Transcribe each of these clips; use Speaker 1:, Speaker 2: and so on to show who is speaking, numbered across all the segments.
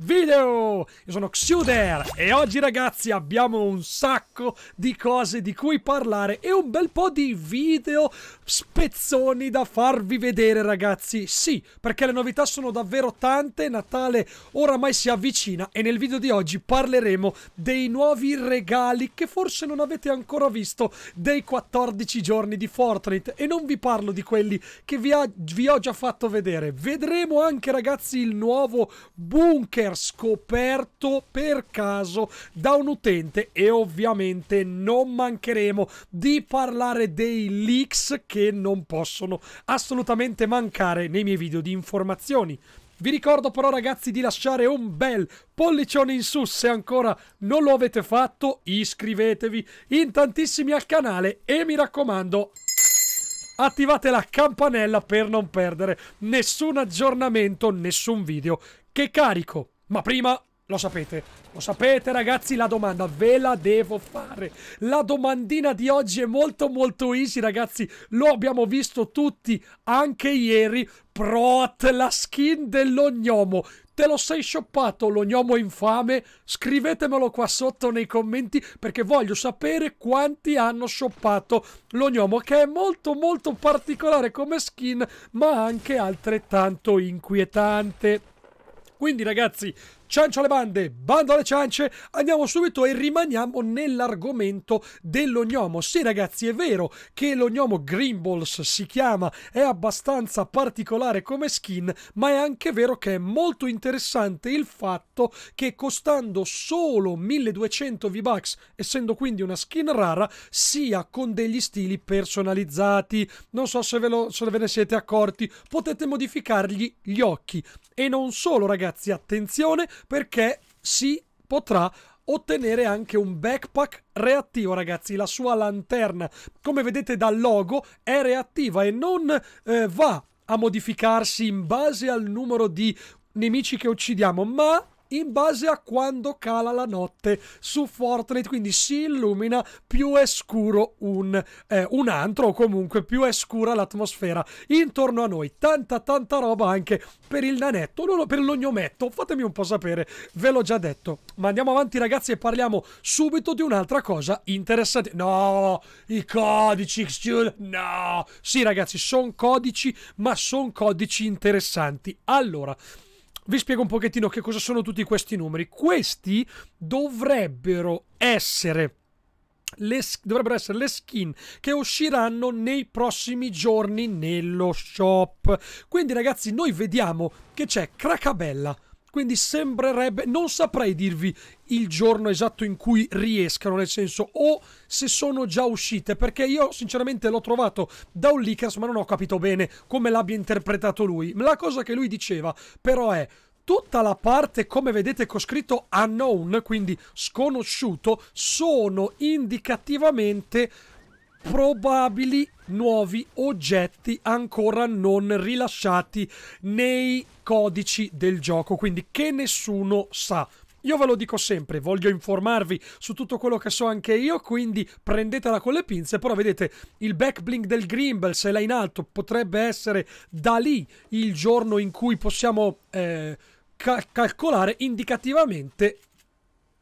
Speaker 1: video! Io sono Xuder e oggi ragazzi abbiamo un sacco di cose di cui parlare e un bel po' di video spezzoni da farvi vedere ragazzi. Sì, perché le novità sono davvero tante, Natale oramai si avvicina e nel video di oggi parleremo dei nuovi regali che forse non avete ancora visto dei 14 giorni di Fortnite e non vi parlo di quelli che vi, ha, vi ho già fatto vedere. Vedremo anche ragazzi il nuovo bunker aver scoperto per caso da un utente e ovviamente non mancheremo di parlare dei leaks che non possono assolutamente mancare nei miei video di informazioni. Vi ricordo però ragazzi di lasciare un bel pollicione in su se ancora non lo avete fatto, iscrivetevi in tantissimi al canale e mi raccomando attivate la campanella per non perdere nessun aggiornamento, nessun video che carico. Ma prima lo sapete, lo sapete ragazzi la domanda, ve la devo fare. La domandina di oggi è molto molto easy ragazzi, lo abbiamo visto tutti anche ieri. Prot, la skin dell'ognomo. Te lo sei shoppato l'ognomo infame? Scrivetemelo qua sotto nei commenti perché voglio sapere quanti hanno shoppato l'ognomo che è molto molto particolare come skin ma anche altrettanto inquietante. Quindi ragazzi, ciancio alle bande, bando alle ciance, andiamo subito e rimaniamo nell'argomento dell'ognomo. Sì ragazzi, è vero che l'ognomo Grimballs si chiama, è abbastanza particolare come skin, ma è anche vero che è molto interessante il fatto che costando solo 1200 V-Bucks, essendo quindi una skin rara, sia con degli stili personalizzati. Non so se ve, lo, se ve ne siete accorti, potete modificargli gli occhi. E non solo ragazzi, attenzione perché si potrà ottenere anche un backpack reattivo ragazzi la sua lanterna come vedete dal logo è reattiva e non eh, va a modificarsi in base al numero di nemici che uccidiamo ma in base a quando cala la notte su Fortnite, quindi si illumina più è scuro un, eh, un antro o comunque più è scura l'atmosfera intorno a noi. Tanta tanta roba anche per il nanetto, non per l'ognometto, fatemi un po' sapere, ve l'ho già detto. Ma andiamo avanti ragazzi e parliamo subito di un'altra cosa interessante. No, i codici no! Sì ragazzi, sono codici, ma sono codici interessanti. Allora vi spiego un pochettino che cosa sono tutti questi numeri. Questi dovrebbero essere le, dovrebbero essere le skin che usciranno nei prossimi giorni nello shop. Quindi ragazzi, noi vediamo che c'è Cracabella quindi sembrerebbe, non saprei dirvi il giorno esatto in cui riescano, nel senso, o se sono già uscite, perché io sinceramente l'ho trovato da un leakers, ma non ho capito bene come l'abbia interpretato lui. La cosa che lui diceva, però, è tutta la parte, come vedete, che ho scritto unknown, quindi sconosciuto, sono indicativamente probabili nuovi oggetti ancora non rilasciati nei codici del gioco, quindi che nessuno sa. Io ve lo dico sempre, voglio informarvi su tutto quello che so anche io, quindi prendetela con le pinze, però vedete il back blink del Grimble, se là in alto, potrebbe essere da lì il giorno in cui possiamo eh, cal calcolare indicativamente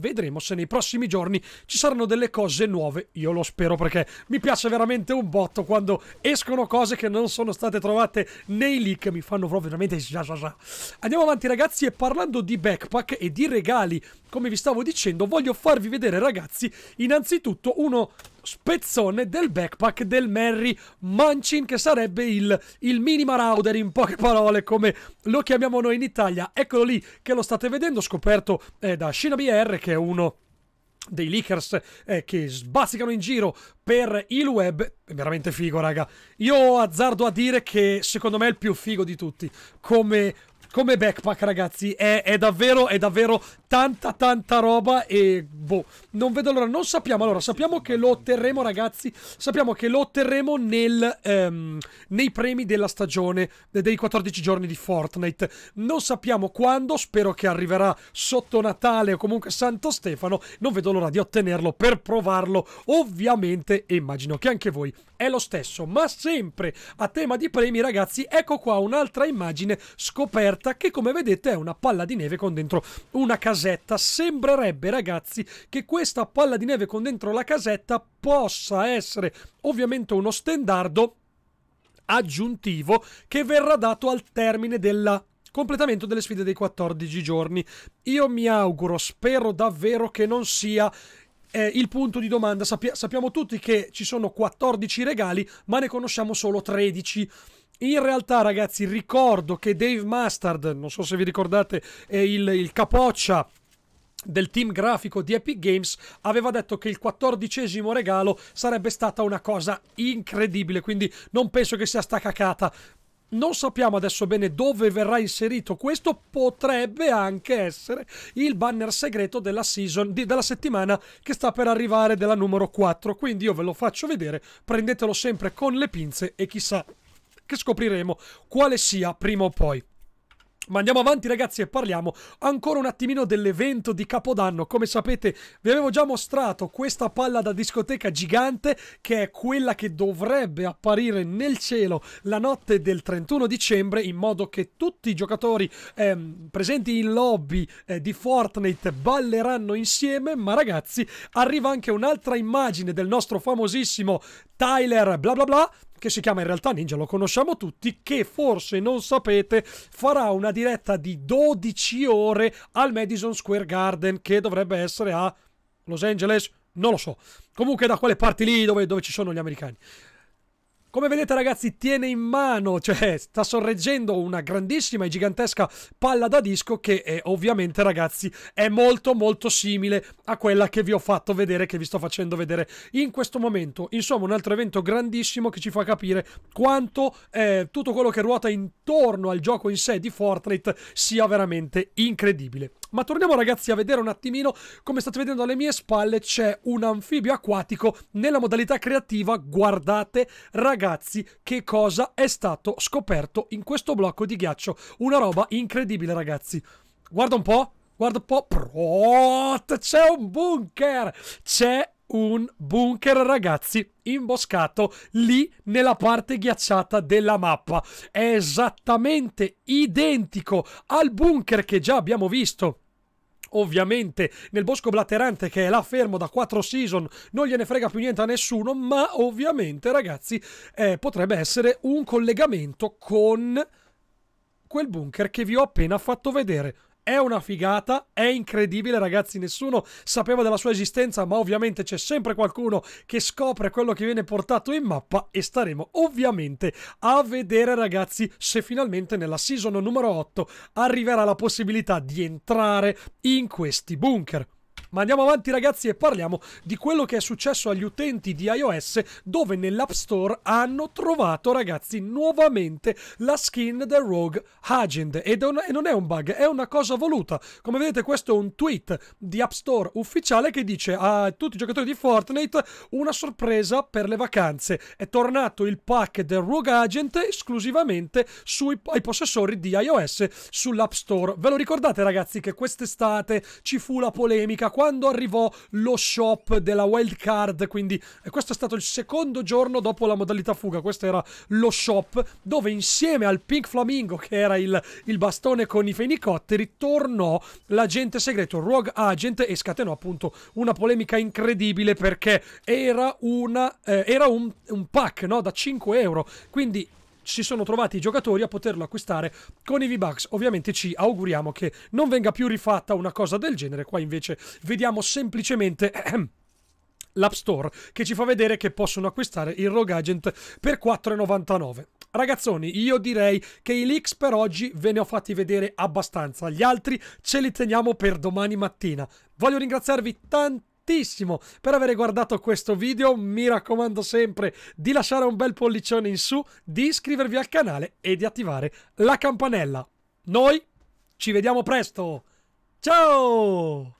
Speaker 1: vedremo se nei prossimi giorni ci saranno delle cose nuove. Io lo spero perché mi piace veramente un botto quando escono cose che non sono state trovate nei leak, mi fanno proprio veramente... Andiamo avanti ragazzi e parlando di backpack e di regali, come vi stavo dicendo, voglio farvi vedere ragazzi innanzitutto uno spezzone del backpack del Merry Manchin, che sarebbe il, il mini Marauder in poche parole, come lo chiamiamo noi in Italia. Eccolo lì che lo state vedendo, scoperto eh, da ShinaBR, che è uno dei leakers eh, che sbazzicano in giro per il web è veramente figo raga io azzardo a dire che secondo me è il più figo di tutti come come backpack, ragazzi, è, è, davvero, è davvero tanta tanta roba e boh, non vedo l'ora, non sappiamo, allora sappiamo che lo otterremo ragazzi, sappiamo che lo otterremo nel, ehm, nei premi della stagione dei 14 giorni di Fortnite, non sappiamo quando, spero che arriverà sotto Natale o comunque Santo Stefano, non vedo l'ora di ottenerlo per provarlo ovviamente e immagino che anche voi è lo stesso, ma sempre a tema di premi ragazzi, ecco qua un'altra immagine scoperta che come vedete è una palla di neve con dentro una casella casetta sembrerebbe ragazzi che questa palla di neve con dentro la casetta possa essere ovviamente uno stendardo aggiuntivo che verrà dato al termine della completamento delle sfide dei 14 giorni. Io mi auguro, spero davvero che non sia eh, il punto di domanda. Sappia sappiamo tutti che ci sono 14 regali, ma ne conosciamo solo 13. In realtà, ragazzi, ricordo che Dave Mustard, non so se vi ricordate, è il, il capoccia del team grafico di Epic Games aveva detto che il quattordicesimo regalo sarebbe stata una cosa incredibile quindi non penso che sia sta cacata non sappiamo adesso bene dove verrà inserito questo, potrebbe anche essere il banner segreto della, season, di, della settimana che sta per arrivare della numero 4, quindi io ve lo faccio vedere, prendetelo sempre con le pinze e chissà che scopriremo quale sia prima o poi. Ma andiamo avanti ragazzi e parliamo ancora un attimino dell'evento di Capodanno. Come sapete vi avevo già mostrato questa palla da discoteca gigante che è quella che dovrebbe apparire nel cielo la notte del 31 dicembre in modo che tutti i giocatori eh, presenti in lobby eh, di Fortnite balleranno insieme. Ma ragazzi arriva anche un'altra immagine del nostro famosissimo Tyler bla bla bla che si chiama in realtà Ninja, lo conosciamo tutti, che forse non sapete farà una diretta di 12 ore al Madison Square Garden che dovrebbe essere a Los Angeles, non lo so. Comunque da quelle parti lì dove, dove ci sono gli americani. Come vedete ragazzi tiene in mano, cioè sta sorreggendo una grandissima e gigantesca palla da disco che è, eh, ovviamente ragazzi è molto molto simile a quella che vi ho fatto vedere, che vi sto facendo vedere in questo momento. Insomma un altro evento grandissimo che ci fa capire quanto eh, tutto quello che ruota intorno al gioco in sé di Fortnite sia veramente incredibile. Ma torniamo ragazzi a vedere un attimino, come state vedendo alle mie spalle c'è un anfibio acquatico nella modalità creativa, guardate ragazzi ragazzi che cosa è stato scoperto in questo blocco di ghiaccio. Una roba incredibile ragazzi. Guarda un po', guarda un po'. Prot, c'è un bunker! C'è un bunker ragazzi imboscato lì nella parte ghiacciata della mappa. È esattamente identico al bunker che già abbiamo visto ovviamente nel bosco blatterante che è là fermo da quattro season non gliene frega più niente a nessuno ma ovviamente ragazzi eh, potrebbe essere un collegamento con quel bunker che vi ho appena fatto vedere è una figata, è incredibile ragazzi, nessuno sapeva della sua esistenza, ma ovviamente c'è sempre qualcuno che scopre quello che viene portato in mappa e staremo ovviamente a vedere ragazzi se finalmente nella season numero 8 arriverà la possibilità di entrare in questi bunker. Ma andiamo avanti ragazzi e parliamo di quello che è successo agli utenti di iOS dove nell'App Store hanno trovato ragazzi nuovamente la skin del Rogue Agent. Ed un, e non è un bug, è una cosa voluta. Come vedete questo è un tweet di App Store ufficiale che dice a tutti i giocatori di Fortnite una sorpresa per le vacanze. È tornato il pack del Rogue Agent esclusivamente sui, ai possessori di iOS sull'App Store. Ve lo ricordate ragazzi che quest'estate ci fu la polemica quando arrivò lo shop della wild card, quindi questo è stato il secondo giorno dopo la modalità fuga, questo era lo shop, dove insieme al Pink Flamingo, che era il, il bastone con i fenicotteri, tornò l'agente segreto il Rogue Agent e scatenò appunto una polemica incredibile perché era, una, eh, era un, un pack no? da 5 euro, quindi si sono trovati i giocatori a poterlo acquistare con i V-Bucks. Ovviamente ci auguriamo che non venga più rifatta una cosa del genere. Qua invece vediamo semplicemente... l'App Store che ci fa vedere che possono acquistare il Rogue Agent per 4,99. Ragazzoni, io direi che i leaks per oggi ve ne ho fatti vedere abbastanza, gli altri ce li teniamo per domani mattina. Voglio ringraziarvi tanto tantissimo per aver guardato questo video, mi raccomando sempre di lasciare un bel pollicione in su, di iscrivervi al canale e di attivare la campanella. Noi ci vediamo presto! Ciao!